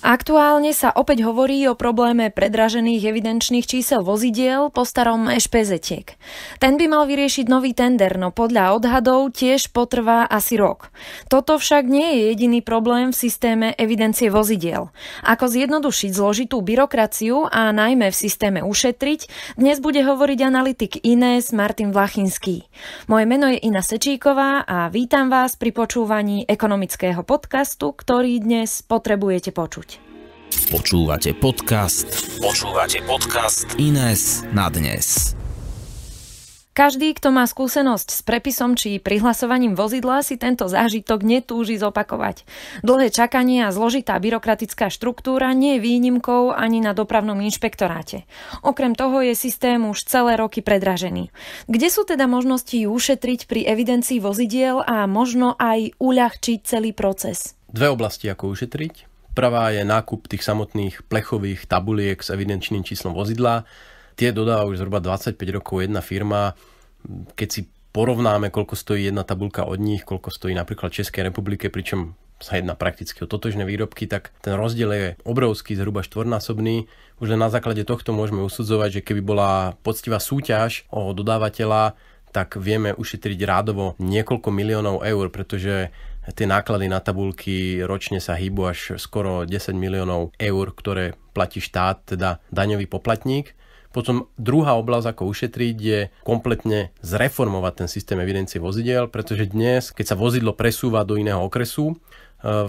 Aktuálne sa opäť hovorí o probléme predražených evidenčných čísel vozidiel po starom ešpezetiek. Ten by mal vyriešiť nový tender, no podľa odhadov tiež potrvá asi rok. Toto však nie je jediný problém v systéme evidencie vozidiel. Ako zjednodušiť zložitú byrokraciu a najmä v systéme ušetriť, dnes bude hovoriť analytik Inés Martin Vlachinský. Moje meno je Ina Sečíková a vítam vás pri počúvaní ekonomického podcastu, ktorý dnes potrebujete počuť. Počúvate podcast. Počúvate podcast Ines na dnes. Každý, kto má skúsenosť s prepisom či prihlasovaním vozidla, si tento zážitok netúži zopakovať. Dlhé čakanie a zložitá byrokratická štruktúra nie je výnimkou ani na dopravnom inšpektoráte. Okrem toho je systém už celé roky predražený. Kde sú teda možnosti ušetriť pri evidencii vozidiel a možno aj uľahčiť celý proces? Dve oblasti, ako ušetriť. Prvá je nákup tých samotných plechových tabuliek s evidenčným číslom vozidla. Tie dodáva už zhruba 25 rokov jedna firma. Keď si porovnáme, koľko stojí jedna tabulka od nich, koľko stojí napríklad Českej republike, pričom sa jedná prakticky o totožné výrobky, tak ten rozdiel je obrovský, zhruba štvornásobný. Už len na základe tohto môžeme usudzovať, že keby bola poctivá súťaž o dodávateľa, tak vieme ušetriť rádovo niekoľko miliónov eur, pretože Tie náklady na tabulky ročne sa hýbu až skoro 10 miliónov eur, ktoré platí štát, teda daňový poplatník. Potom druhá oblasť, ako ušetriť, je kompletne zreformovať ten systém evidencie vozidel, pretože dnes, keď sa vozidlo presúva do iného okresu, e,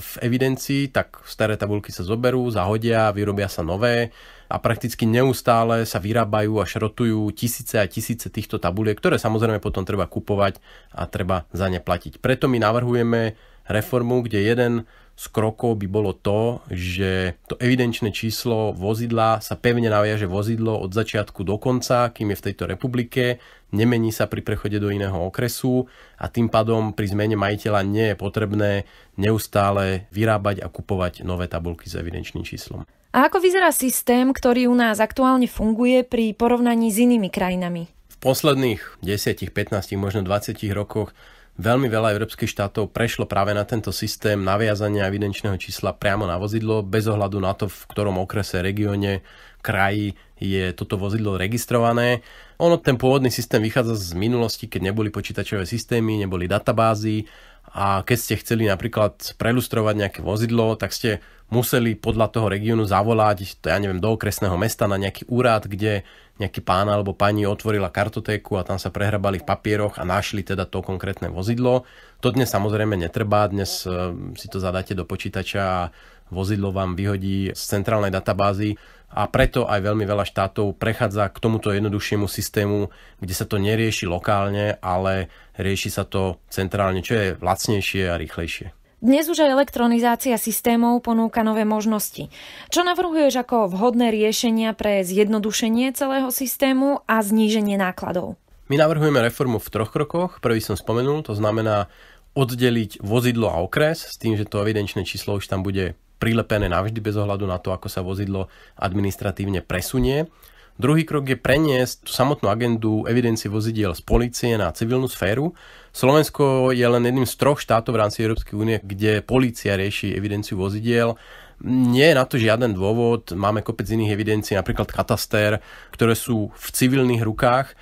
v evidencii, tak staré tabulky sa zoberú, zahodia, vyrobia sa nové a prakticky neustále sa vyrábajú a šrotujú tisíce a tisíce týchto tabuliek, ktoré samozrejme potom treba kupovať a treba za ne platiť. Preto my navrhujeme reformu, kde jeden z krokov by bolo to, že to evidenčné číslo vozidla sa pevne naviaže vozidlo od začiatku do konca, kým je v tejto republike, nemení sa pri prechode do iného okresu a tým pádom pri zmene majiteľa nie je potrebné neustále vyrábať a kupovať nové tabulky s evidenčným číslom. A ako vyzerá systém, ktorý u nás aktuálne funguje pri porovnaní s inými krajinami? V posledných 10, 15, možno 20 rokoch Veľmi veľa európskych štátov prešlo práve na tento systém naviazania evidenčného čísla priamo na vozidlo, bez ohľadu na to, v ktorom okrese, regióne, kraji je toto vozidlo registrované. Ono, ten pôvodný systém vychádza z minulosti, keď neboli počítačové systémy, neboli databázy a keď ste chceli napríklad prelustrovať nejaké vozidlo, tak ste museli podľa toho regiónu zavolať, to ja neviem, do okresného mesta na nejaký úrad, kde nejaký pán alebo pani otvorila kartotéku a tam sa prehrabali v papieroch a našli teda to konkrétne vozidlo. To dnes samozrejme netreba, dnes e, si to zadáte do počítača a vozidlo vám vyhodí z centrálnej databázy a preto aj veľmi veľa štátov prechádza k tomuto jednoduchšiemu systému, kde sa to nerieši lokálne, ale rieši sa to centrálne, čo je lacnejšie a rýchlejšie. Dnes už aj elektronizácia systémov ponúka nové možnosti. Čo navrhuješ ako vhodné riešenia pre zjednodušenie celého systému a zníženie nákladov? My navrhujeme reformu v troch krokoch. Prvý som spomenul, to znamená oddeliť vozidlo a okres s tým, že to evidenčné číslo už tam bude prilepené navždy bez ohľadu na to, ako sa vozidlo administratívne presunie. Druhý krok je preniesť tú samotnú agendu evidencie vozidiel z policie na civilnú sféru. Slovensko je len jedným z troch štátov v rámci Európskej únie, kde policia rieši evidenciu vozidiel. Nie je na to žiaden dôvod, máme kopec iných evidencií, napríklad katastér, ktoré sú v civilných rukách. E,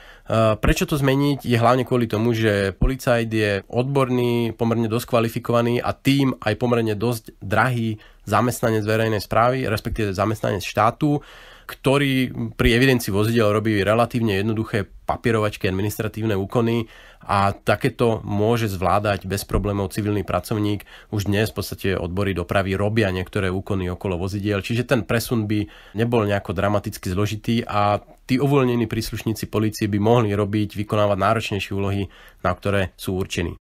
prečo to zmeniť? Je hlavne kvôli tomu, že policajt je odborný, pomerne dosť kvalifikovaný a tým aj pomerne dosť drahý zamestnanec verejnej správy, respektíve zamestnanec štátu, ktorý pri evidencii vozidel robí relatívne jednoduché papierovačky, administratívne úkony a takéto môže zvládať bez problémov civilný pracovník. Už dnes v podstate odbory dopravy robia niektoré úkony okolo vozidiel, čiže ten presun by nebol nejako dramaticky zložitý a tí uvoľnení príslušníci policie by mohli robiť, vykonávať náročnejšie úlohy, na ktoré sú určení.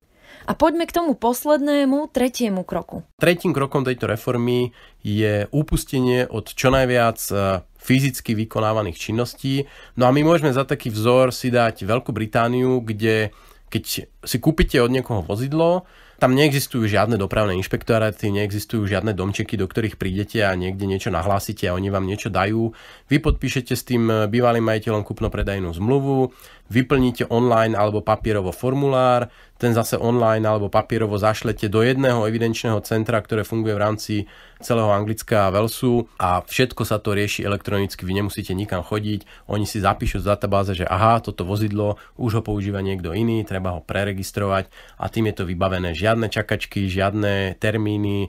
A poďme k tomu poslednému, tretiemu kroku. Tretím krokom tejto reformy je upustenie od čo najviac e, fyzicky vykonávaných činností. No a my môžeme za taký vzor si dať Veľkú Britániu, kde keď si kúpite od niekoho vozidlo, tam neexistujú žiadne dopravné inšpektoráty, neexistujú žiadne domčeky, do ktorých prídete a niekde niečo nahlásite a oni vám niečo dajú. Vy podpíšete s tým e, bývalým majiteľom kupno-predajnú zmluvu, vyplníte online alebo papierovo formulár, ten zase online alebo papierovo zašlete do jedného evidenčného centra, ktoré funguje v rámci celého Anglická a Velsu a všetko sa to rieši elektronicky, vy nemusíte nikam chodiť, oni si zapíšu z databáze, že aha, toto vozidlo už ho používa niekto iný, treba ho preregistrovať a tým je to vybavené. Žiadne čakačky, žiadne termíny, e,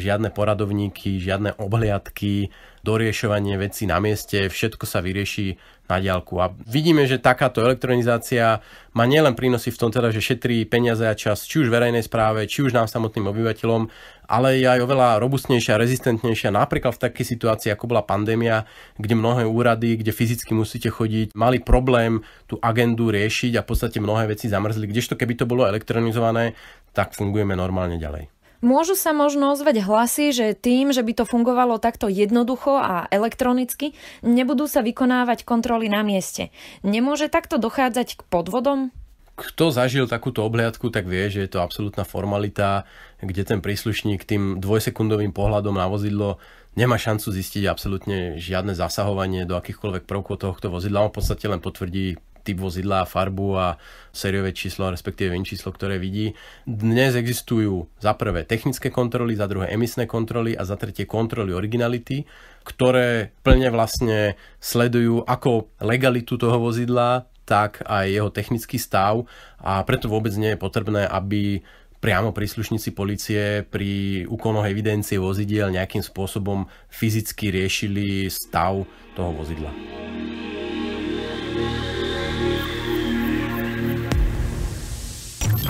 žiadne poradovníky, žiadne obhliadky, doriešovanie veci na mieste, všetko sa vyrieši na diálku. A vidíme, že takáto elektronizácia má nielen prínosy v tom teda, že šetrí peniaze a čas či už verejnej správe, či už nám samotným obyvateľom, ale je aj oveľa robustnejšia, rezistentnejšia napríklad v takej situácii, ako bola pandémia, kde mnohé úrady, kde fyzicky musíte chodiť, mali problém tú agendu riešiť a v podstate mnohé veci zamrzli. Kdežto keby to bolo elektronizované, tak fungujeme normálne ďalej. Môžu sa možno ozvať hlasy, že tým, že by to fungovalo takto jednoducho a elektronicky, nebudú sa vykonávať kontroly na mieste. Nemôže takto dochádzať k podvodom? kto zažil takúto obliadku, tak vie, že je to absolútna formalita, kde ten príslušník tým dvojsekundovým pohľadom na vozidlo nemá šancu zistiť absolútne žiadne zasahovanie do akýchkoľvek prvkov tohto vozidla. On v podstate len potvrdí typ vozidla, farbu a sériové číslo, respektíve VIN číslo, ktoré vidí. Dnes existujú za prvé technické kontroly, za druhé emisné kontroly a za tretie kontroly originality, ktoré plne vlastne sledujú ako legalitu toho vozidla, tak aj jeho technický stav a preto vôbec nie je potrebné, aby priamo príslušníci policie pri úkonoch evidencie vozidiel nejakým spôsobom fyzicky riešili stav toho vozidla.